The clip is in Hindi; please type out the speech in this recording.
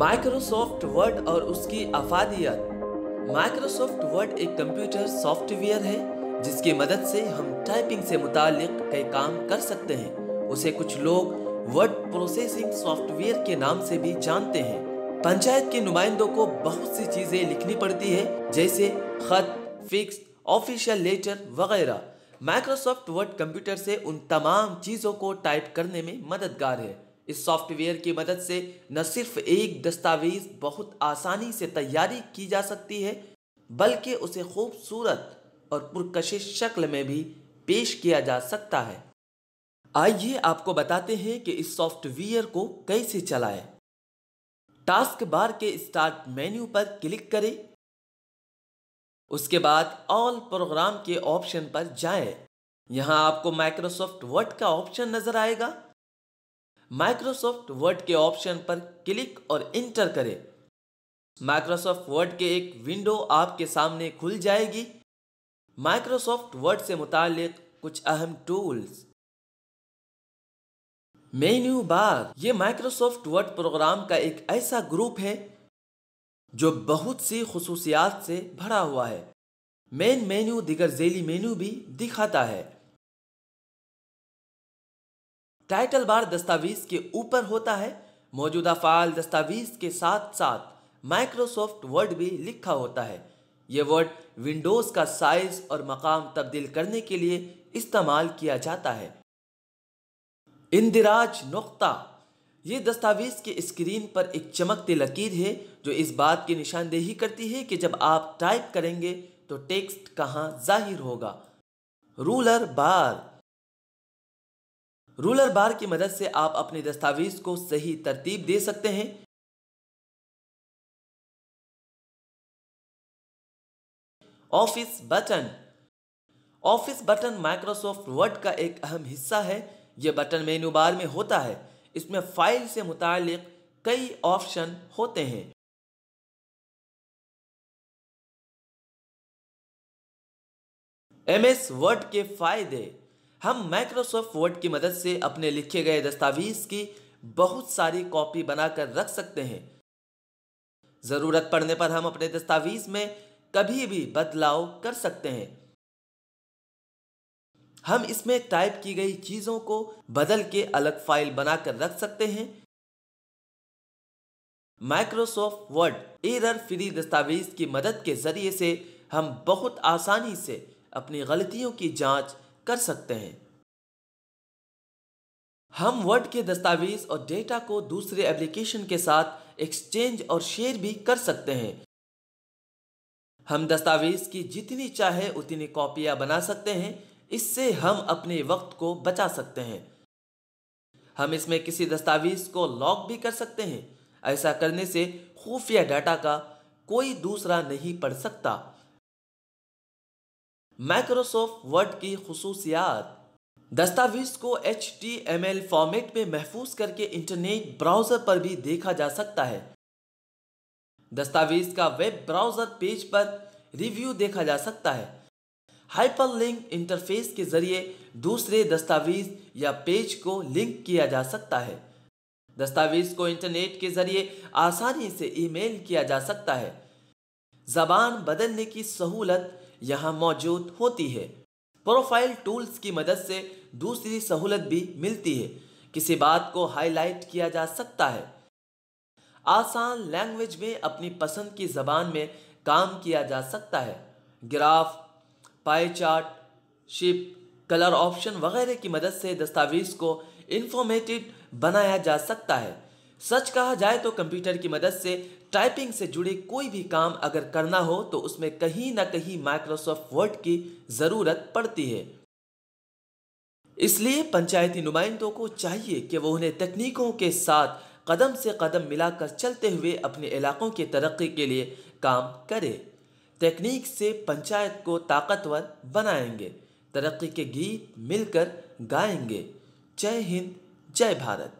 माइक्रोसॉफ्ट वर्ड और उसकी अफादियत माइक्रोसॉफ्ट वर्ड एक कंप्यूटर सॉफ्टवेयर है जिसकी मदद से हम टाइपिंग से मुतालिक कई काम कर सकते हैं उसे कुछ लोग वर्ड प्रोसेसिंग सॉफ्टवेयर के नाम से भी जानते हैं पंचायत के नुमाइंदों को बहुत सी चीजें लिखनी पड़ती है जैसे खत फिक्स ऑफिशियल लेटर वगैरह माइक्रोसॉफ्ट वर्ड कंप्यूटर से उन तमाम चीज़ों को टाइप करने में मददगार है इस सॉफ्टवेयर की मदद से न सिर्फ एक दस्तावेज बहुत आसानी से तैयारी की जा सकती है बल्कि उसे खूबसूरत और पुरकशिश शक्ल में भी पेश किया जा सकता है आइए आपको बताते हैं कि इस सॉफ्टवेयर को कैसे चलाएं। टास्क बार के स्टार्ट मेन्यू पर क्लिक करें उसके बाद ऑल प्रोग्राम के ऑप्शन पर जाएं। यहां आपको माइक्रोसॉफ्ट वर्ड का ऑप्शन नज़र आएगा माइक्रोसॉफ्ट वर्ड के ऑप्शन पर क्लिक और इंटर करें माइक्रोसॉफ्ट वर्ड के एक विंडो आपके सामने खुल जाएगी माइक्रोसॉफ्ट वर्ड से मुतालिक कुछ अहम टूल्स मेन्यू बार ये माइक्रोसॉफ्ट वर्ड प्रोग्राम का एक ऐसा ग्रुप है जो बहुत सी खसूसियात से भरा हुआ है मेन मेन्यू दिगर झेली मेन्यू भी दिखाता है टाइटल बार दस्तावेज के ऊपर होता है मौजूदा फाइल दस्तावेज के साथ साथ माइक्रोसॉफ्ट वर्ड भी लिखा होता है ये वर्ड विंडोज़ का साइज और मकाम तब्दील करने के लिए इस्तेमाल किया जाता है इंदिराज नुक्ता ये दस्तावेज़ के स्क्रीन पर एक चमकती लकीर है जो इस बात की निशानदेही करती है कि जब आप टाइप करेंगे तो टेक्स्ट कहाँ जाहिर होगा रूलर बार रूलर बार की मदद से आप अपने दस्तावेज को सही तरतीब दे सकते हैं office button office button Microsoft Word का एक अहम हिस्सा है यह बटन मेन्यू बार में होता है इसमें फाइल से मुतालिक कई ऑप्शन होते हैं एमएस वर्ड के फायदे हम माइक्रोसॉफ्ट वर्ड की मदद से अपने लिखे गए दस्तावेज़ की बहुत सारी कॉपी बनाकर रख सकते हैं ज़रूरत पड़ने पर हम अपने दस्तावेज़ में कभी भी बदलाव कर सकते हैं हम इसमें टाइप की गई चीज़ों को बदल के अलग फाइल बनाकर रख सकते हैं माइक्रोसॉफ्ट वर्ड एरर फ्री दस्तावेज़ की मदद के ज़रिए से हम बहुत आसानी से अपनी गलतियों की जांच कर सकते हैं हम वर्ड के दस्तावेज और डेटा को दूसरे एप्लीकेशन के साथ एक्सचेंज और शेयर भी कर सकते हैं हम दस्तावेज की जितनी चाहे उतनी कॉपियां बना सकते हैं इससे हम अपने वक्त को बचा सकते हैं हम इसमें किसी दस्तावेज को लॉक भी कर सकते हैं ऐसा करने से खुफिया डाटा का कोई दूसरा नहीं पढ़ सकता माइक्रोसॉफ्ट वर्ड की खसूसियात दस्तावेज़ को H T M L format में महफूज करके इंटरनेट ब्राउज़र पर भी देखा जा सकता है दस्तावेज़ का वेब ब्राउज़र पेज पर रिव्यू देखा जा सकता है हाइपरलिंक इंटरफेस के ज़रिए दूसरे दस्तावेज़ या पेज को लिंक किया जा सकता है दस्तावेज़ को इंटरनेट के ज़रिए आसानी से ईमेल किया जा सकता है जबान बदलने की सहूलत यहाँ मौजूद होती है प्रोफाइल टूल्स की मदद से दूसरी सहूलत भी मिलती है किसी बात को हाईलाइट किया जा सकता है आसान लैंग्वेज में अपनी पसंद की जबान में काम किया जा सकता है graph pie chart shape colour option वगैरह की मदद से दस्तावेज़ को इंफॉर्मेटिव बनाया जा सकता है सच कहा जाए तो कंप्यूटर की मदद से टाइपिंग से जुड़े कोई भी काम अगर करना हो तो उसमें कहीं ना कहीं माइक्रोसॉफ्ट वर्ड की ज़रूरत पड़ती है इसलिए पंचायती नुमाइंदों को चाहिए कि वो उन्हें तकनीकों के साथ कदम से कदम मिलाकर चलते हुए अपने इलाकों की तरक्की के लिए काम करें तकनीक से पंचायत को ताकतवर बनाएंगे तरक्की के गीत मिलकर गाएंगे जय हिंद जय भारत